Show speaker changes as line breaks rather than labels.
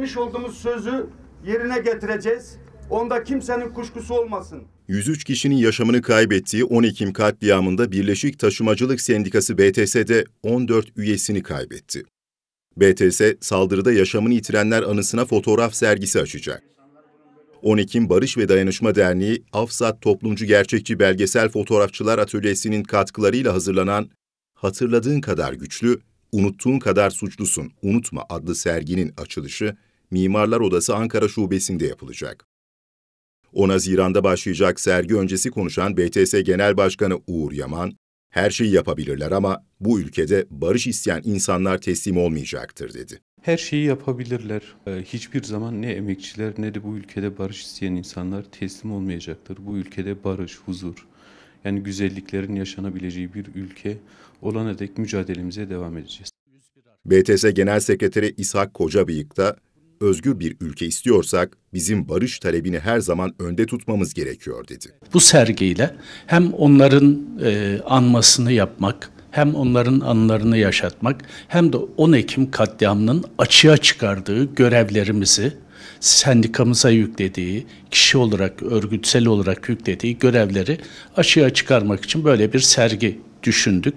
etmiş olduğumuz sözü yerine getireceğiz. Onda kimsenin kuşkusu olmasın.
103 kişinin yaşamını kaybettiği 10 Ekim katliamında Birleşik Taşımacılık Sendikası BTS'de 14 üyesini kaybetti. BTS, saldırıda yaşamını yitirenler anısına fotoğraf sergisi açacak. 10 Ekim Barış ve Dayanışma Derneği, Afsat Toplumcu Gerçekçi Belgesel Fotoğrafçılar Atölyesi'nin katkılarıyla hazırlanan Hatırladığın Kadar Güçlü, Unuttuğun Kadar Suçlusun, Unutma adlı serginin açılışı Mimarlar Odası Ankara Şubesi'nde yapılacak. 10 Haziran'da başlayacak sergi öncesi konuşan BTS Genel Başkanı Uğur Yaman, her şeyi yapabilirler ama bu ülkede barış isteyen insanlar teslim olmayacaktır dedi.
Her şeyi yapabilirler. Ee, hiçbir zaman ne emekçiler ne de bu ülkede barış isteyen insanlar teslim olmayacaktır. Bu ülkede barış, huzur, yani güzelliklerin yaşanabileceği bir ülke olana dek
mücadelemize devam edeceğiz. BTS Genel Sekreteri İshak Kocabıyık da özgür bir ülke istiyorsak bizim barış talebini her zaman önde tutmamız gerekiyor dedi.
Bu sergiyle hem onların e, anmasını yapmak, hem onların anılarını yaşatmak hem de 10 Ekim katliamının açığa çıkardığı görevlerimizi sendikamıza yüklediği, kişi olarak, örgütsel olarak yüklediği görevleri açığa çıkarmak için böyle bir sergi düşündük.